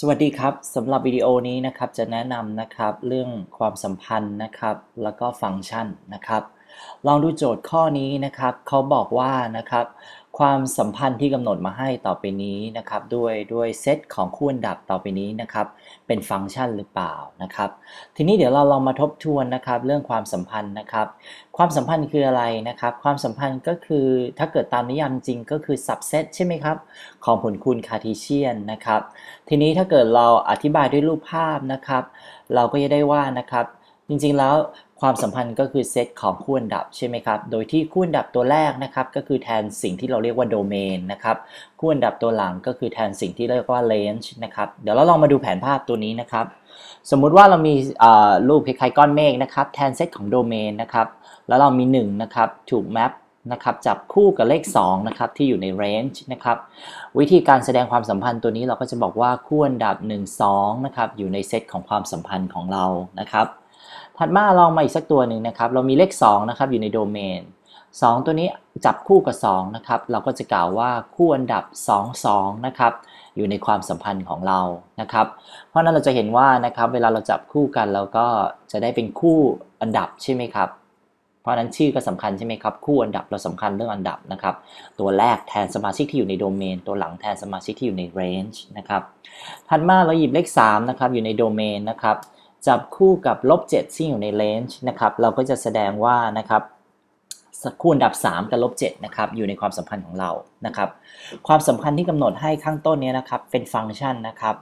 สวัสดีครับ สำหรับวิดีโอนี้นะครับจะแนะนำนะครับเรื่องความสัมพันธ์นะครับ แล้วก็ฟังก์ชันนะครับ ลองดูโจทย์ข้อนี้นะครับ เขาบอกว่านะครับความสัมพันธ์ที่กำหนดมาให้ต่อไปนี้นะครับด้วยด้วยเซตของคู่อันดับต่อไปนี้นะครับเป็นฟังก์ชันหรือเปล่านะครับทีนี้เดี๋ยวเราลองมาทบทวนนะครับ เรื่องความสัมพันธ์นะครับ ความสัมพันธ์คืออะไรนะครับ ความสัมพันธ์ก็คือถ้าเกิดตามนิยามจริงก็คือสับเซตใช่ไหมครับ ของผลคูณคาร์ทิเชียนนะครับ ทีนี้ถ้าเกิดเราอธิบายด้วยรูปภาพนะครับ เราก็จะได้ว่านะครับ จริง ๆแล้วความสัมพันธ์ก็คือเซตของคู่อันดับใช่ไหมครับ โดยที่คู่อันดับตัวแรกนะครับ ก็คือแทนสิ่งที่เราเรียกว่าโดเมนนะครับ คู่อันดับตัวหลังก็คือแทนสิ่งที่เรียกว่าเลนจ์นะครับเดี๋ยวเราลองมาดูแผนภาพตัวนี้นะครับ สมมุติว่าเรามีรูปคล้ายๆก้อนเมฆนะครับ แทนเซตของโดเมนนะครับ แล้วเรามี1นะครับถูกแมปนะครับจับคู่กับเลข2นะครับที่อยู่ในเรนจ์นะครับ วิธีการแสดงความสัมพันธ์ตัวนี้เราก็จะบอกว่าคู่อันดับ1 2นะครับอยู่ในเซตของความสัมพันธ์ของเรานะครับถัดมาลองมาอีกสักตัวหนึ่งนะครับ เรามีเลข2นะครับอยู่ในโดเมน2 ตัวนี้จับคู่กับ2นะครับเราก็จะกล่าวว่าคู่อันดับ 2 2นะครับอยู่ในความสัมพันธ์ของเรานะครับ เพราะนั้นเราจะเห็นว่านะครับ เวลาเราจับคู่กันเราก็จะได้เป็นคู่อันดับใช่ไหมครับ เพราะนั้นชื่อก็สำคัญใช่ไหมครับคู่อันดับเราสำคัญเรื่องอันดับนะครับ ตัวแรกแทนสมาชิกที่อยู่ในโดเมน ตัวหลังแทนสมาชิกที่อยู่ในเรนจ์นะครับถัดมาเราหยิบเลข 3 นะครับ อยู่ในโดเมนนะครับจับคู่กับลบ7ซึ่งอยู่ในเลนจ์นะครับเราก็จะแสดงว่านะครับคูณัดับ 3 กับลบ7นะครับอยู่ในความสัมพันธ์ของเรานะครับ ความสัมพันธ์ที่กำหนดให้ข้างต้นนี้นะครับ เป็นฟังก์ชันนะครับ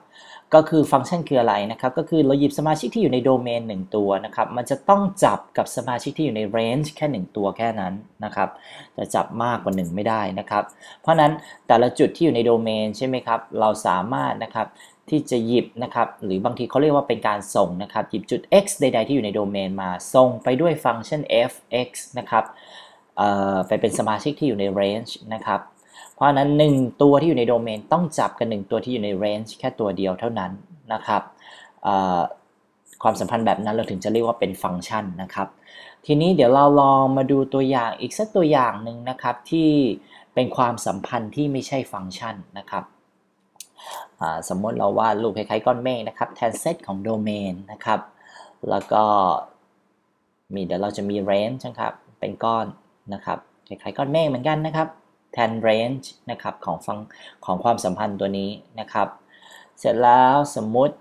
ก็คือฟังก์ชันคืออะไรนะครับ ก็คือเราหยิบสมาชิกที่อยู่ในโดเมน 1 ตัวนะครับมันจะต้องจับกับสมาชิกที่อยู่ในเรนจ์แค่ 1 ตัวแค่นั้นนะครับจะจับมากกว่า 1 ไม่ได้นะครับ เพราะนั้นแต่ละจุดที่อยู่ในโดเมนใช่ไหมครับเราสามารถนะครับที่จะหยิบนะครับ หรือบางทีเขาเรียกว่าเป็นการส่งนะครับหยิบจุด x ใด ๆ ที่อยู่ในโดเมนมาส่งไปด้วยฟังก์ชัน f(x) นะครับไปเป็นสมาชิกที่อยู่ใน range นะครับเพราะนั้น 1 ตัวที่อยู่ในโดเมนต้องจับกัน1ตัวที่อยู่ใน range แค่ตัวเดียวเท่านั้นนะครับความสัมพันธ์แบบนั้นเราถึงจะเรียกว่าเป็นฟังก์ชันนะครับ ทีนี้เดี๋ยวเราลองมาดูตัวอย่างอีกสักตัวอย่างหนึ่งนะครับที่เป็นความสัมพันธ์ที่ไม่ใช่ฟังก์ชันนะครับสมมติเราวาดรูปคล้ายๆก้อนเมฆนะครับแทนเซตของโดเมนนะครับ แล้วก็มีเดี๋ยวเราจะมีเรนจ์นะครับเป็นก้อนนะครับคล้ายๆก้อนเมฆเหมือนกันนะครับแทนเรนจ์นะครับของฟังของความสัมพันธ์ตัวนี้นะครับเสร็จแล้วสมมติ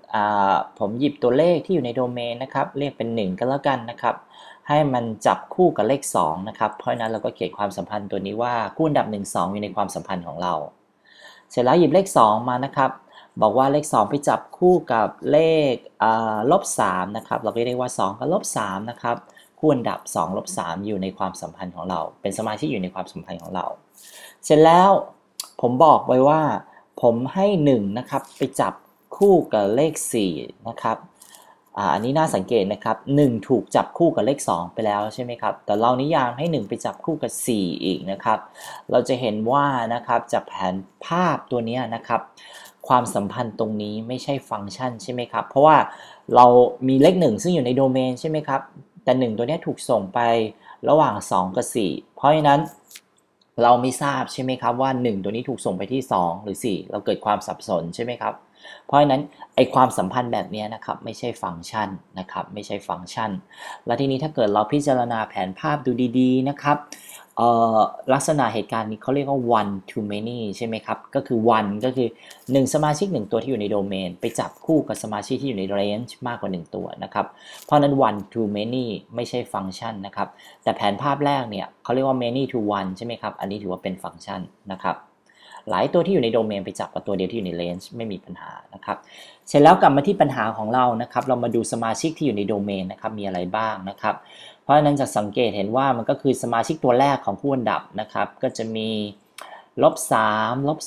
ผมหยิบตัวเลขที่อยู่ในโดเมนนะครับเรียกเป็น 1ก็แล้วกันนะครับ ให้มันจับคู่กับเลข2นะครับเพราะนั้นเราก็เขียนความสัมพันธ์ตัวนี้ว่าคู่อันดับ1 2อยู่ในความสัมพันธ์ของเราเสร็จแล้วหยิบเลข2มานะครับบอกว่าเลข2ไปจับคู่กับเลขลบมนะครับเราก็เรียกว่า 2 กับลบมนะครับคู่อันดับ2ลบ3อยู่ในความสัมพันธ์ของเรา เป็นสมาชิกอยู่ในความสัมพันธ์ของเรา เสร็จแล้วผมบอกไว้ว่าผมให้1นะครับไปจับคู่กับเลข4 นะครับอันนี้น่าสังเกตนะครับ 1 ถูกจับคู่กับเลข 2 ไปแล้วใช่ไหมครับแต่เรานิยามให้ 1 ไปจับคู่กับ 4 อีกนะครับ เราจะเห็นว่านะครับจากแผนภาพตัวนี้นะครับความสัมพันธ์ตรงนี้ไม่ใช่ฟังก์ชันใช่ไหมครับเพราะว่าเรามีเลข1 ซึ่งอยู่ในโดเมนใช่ไหมครับแต่ 1 ตัวนี้ถูกส่งไประหว่าง 2กับ4 เพราะฉะนั้นเราไม่ทราบใช่ไหมครับว่า 1 ตัวนี้ถูกส่งไปที่ 2 หรือ 4 เราเกิดความสับสนใช่ไหมครับเพราะฉะนั้นไอความสัมพันธ์แบบนี้นะครับไม่ใช่ฟังก์ชันนะครับ ไม่ใช่ฟังก์ชัน และทีนี้ถ้าเกิดเราพิจารณาแผนภาพดูดี ๆ นะครับลักษณะเหตุการณ์นี้เขาเรียกว่า one to many ใช่ไหมครับ ก็คือ one ก็คือ 1 สมาชิก 1 ตัวที่อยู่ในโดเมน ไปจับคู่กับสมาชิกที่อยู่ใน range มากกว่า 1 ตัวนะครับเพราะนั้น one to many ไม่ใช่ฟังก์ชันนะครับ แต่แผนภาพแรกเนี่ยเขาเรียกว่า many to one ใช่ไหมครับอันนี้ถือว่าเป็นฟังก์ชันนะครับหลายตัวที่อยู่ในโดเมนไปจับกับตัวเดียวที่อยู่ในเลนส์ไม่มีปัญหานะครับ เสร็จแล้วกลับมาที่ปัญหาของเรานะครับ เรามาดูสมาชิกที่อยู่ในโดเมนนะครับ มีอะไรบ้างนะครับ เพราะฉะนั้นจะสังเกตเห็นว่ามันก็คือสมาชิกตัวแรกของผู้อันดับนะครับ ก็จะมีลบ3ลบ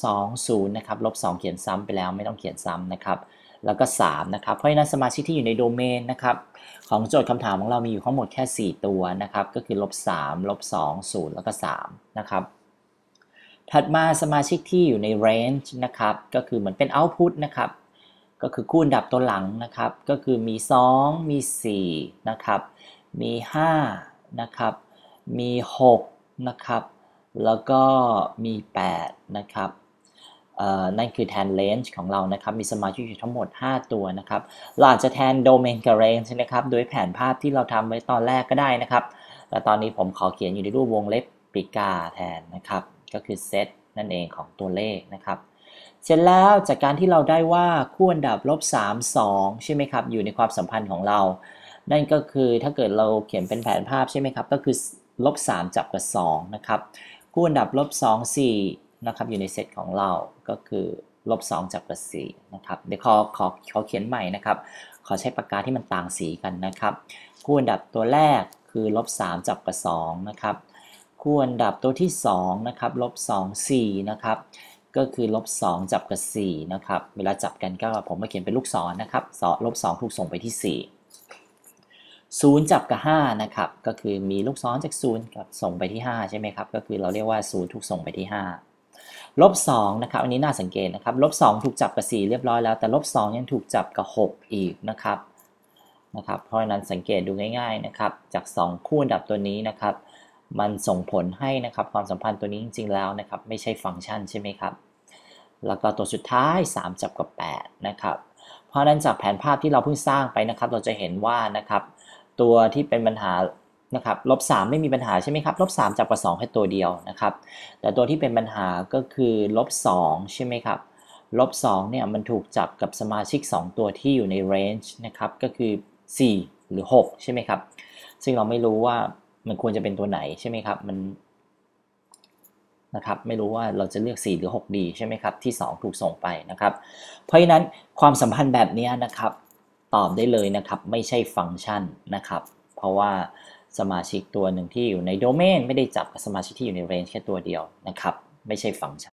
2 0นะครับลบ2เขียนซ้ำไปแล้ว ไม่ต้องเขียนซ้ำนะครับ แล้วก็ 3 นะครับ เพราะฉะนั้นสมาชิกที่อยู่ในโดเมนนะครับ ของโจทย์คำถามของเรามีอยู่ทั้งหมดแค่ 4 ตัวนะครับ ก็คือลบ3ลบ2 0แล้วก็3นะครับถัดมาสมาชิกที่อยู่ใน range นะครับ ก็คือเหมือนเป็น output นะครับ ก็คือคู่อันดับตัวหลังนะครับ ก็คือมี 2 มี4นะครับ มี5นะครับ มี6นะครับ แล้วก็มี8นะครับนั่นคือแทน range ของเรานะครับ มีสมาชิกอยู่ทั้งหมด 5 ตัวนะครับเราอาจจะแทน domain กับ range นะครับ โดยแผนภาพที่เราทำไว้ตอนแรกก็ได้นะครับ แต่ตอนนี้ผมขอเขียนอยู่ในรูปวงเล็บปีกาแทนนะครับก็คือเซตนั่นเองของตัวเลขนะครับ เสร็จแล้วจากการที่เราได้ว่าคู่อันดับลบ 3 2ใช่ไหมครับ อยู่ในความสัมพันธ์ของเรา นั่นก็คือถ้าเกิดเราเขียนเป็นแผนภาพใช่ไหมครับก็คือ ลบ 3 จับกับ2นะครับคู่อันดับลบ 2 4 นะครับอยู่ในเซตของเราก็คือ ลบ 2จับกับ4นะครับเดี๋ยวขอขอขอเขียนใหม่นะครับ ขอใช้ปากกาที่มันต่างสีกันนะครับคู่อันดับตัวแรกคือ ลบ3จับกับ2นะครับคู่อันดับตัวที่2นะครับลบ2 4นะครับก็คือลบ2จับกับ4นะครับเวลาจับกันก็ผมมาเขียนเป็นลูกศรนะครับลบ2ถูกส่งไปที่ 4 0จับกับ5นะครับก็คือมีลูกศรจาก0กับส่งไปที่ 5ใช่ไหมครับก็คือเราเรียกว่า0ถูกส่งไปที่5ลบ2นะครับอันนี้น่าสังเกตนะครับลบ2ถูกจับกับ 4 เรียบร้อยแล้วแต่ลบ2ยังถูกจับกับ6 อีกนะครับนะครับ เพราะะนั้นสังเกตดูง่ายๆนะครับ จาก 2 คู่อันดับตัวนี้นะครับมันส่งผลให้นะครับความสัมพันธ์ตัวนี้จริงๆแล้วนะครับ ไม่ใช่ฟังก์ชันใช่ไหมครับแล้วก็ตัวสุดท้าย 3 จับกับ8นะครับเพราะนั้นจากแผนภาพที่เราเพิ่งสร้างไปนะครับ เราจะเห็นว่านะครับ ตัวที่เป็นปัญหานะครับลบสไม่มีปัญหาใช่ไหมครับลบสจับกับ2แค่ตัวเดียวนะครับ แต่ตัวที่เป็นปัญหาก็คือลบสใช่ไหมครับลบสเนี่ยมันถูกจับกับสมาชิก 2 ตัวที่อยู่ในเรนจ์นะครับก็คือ4หรือ6ใช่ไหมครับ ซึ่งเราไม่รู้ว่ามันควรจะเป็นตัวไหนใช่ไหมครับมันนะครับ ไม่รู้ว่าเราจะเลือก 4 หรือ 6 ดีใช่ไหมครับที่ 2 ถูกส่งไปนะครับ เพราะฉะนั้นความสัมพันธ์แบบนี้นะครับ ตอบได้เลยนะครับ ไม่ใช่ฟังก์ชันนะครับ เพราะว่าสมาชิกตัวหนึ่งที่อยู่ในโดเมนไม่ได้จับกับสมาชิกที่อยู่ในเรนจ์แค่ตัวเดียวนะครับไม่ใช่ฟังก์ชัน